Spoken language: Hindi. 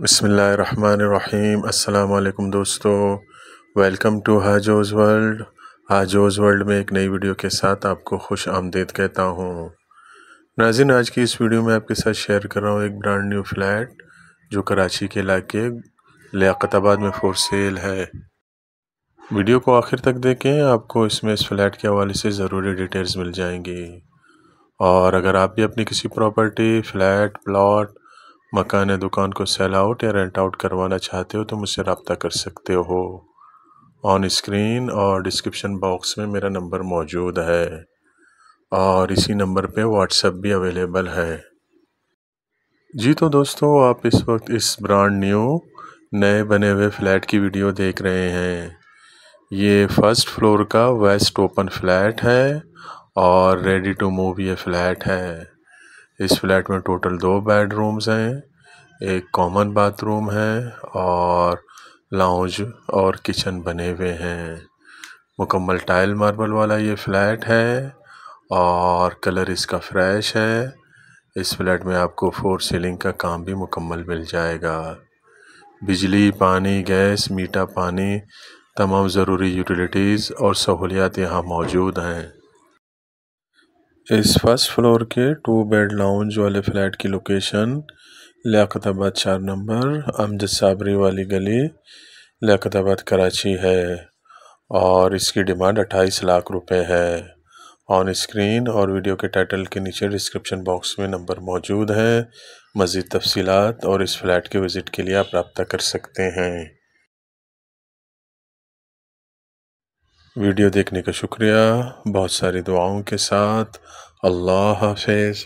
बसमीम् अल्लाम दोस्तों welcome to Hajoz world Hajoz world में एक नई वीडियो के साथ आपको खुश आमदेद कहता हूँ नाजिन आज की इस वीडियो में आपके साथ शेयर कर रहा हूँ एक ब्रांड न्यू फ्लैट जो कराची के इलाके लियाकताबाद में फोर सेल है वीडियो को आखिर तक देखें आपको इसमें इस फ्लैट के हवाले से ज़रूरी डिटेल्स मिल जाएंगी और अगर आप भी अपनी किसी प्रॉपर्टी फ्लैट प्लाट मकान या दुकान को सेल आउट या रेंट आउट करवाना चाहते हो तो मुझसे रबता कर सकते हो ऑन स्क्रीन और डिस्क्रिप्शन बॉक्स में मेरा नंबर मौजूद है और इसी नंबर पे व्हाट्सअप भी अवेलेबल है जी तो दोस्तों आप इस वक्त इस ब्रांड न्यू नए बने हुए फ्लैट की वीडियो देख रहे हैं ये फर्स्ट फ्लोर का वेस्ट ओपन फ्लैट है और रेडी टू मूव ये फ्लैट है इस फ्लैट में टोटल दो बेडरूम्स हैं एक कॉमन बाथरूम है और लाउंज और किचन बने हुए हैं मुकम्मल टाइल मार्बल वाला ये फ्लैट है और कलर इसका फ्रेश है इस फ्लैट में आपको फोर सीलिंग का काम भी मुकम्मल मिल जाएगा बिजली पानी गैस मीठा पानी तमाम ज़रूरी यूटिलिटीज़ और सहूलियात यहाँ मौजूद हैं इस फर्स्ट फ्लोर के टू बेड लाउंज वाले फ्लैट की लोकेशन लियाबाद चार नंबर अमजद साबरी वाली गली लियाबाद कराची है और इसकी डिमांड अट्ठाईस लाख रुपए है ऑन स्क्रीन और वीडियो के टाइटल के नीचे डिस्क्रिप्शन बॉक्स में नंबर मौजूद है मज़ीद तफसीत और इस फ्लैट के विज़िट के लिए आप रबता कर सकते हैं वीडियो देखने का शुक्रिया बहुत सारी दुआओं के साथ अल्लाह हाफिज़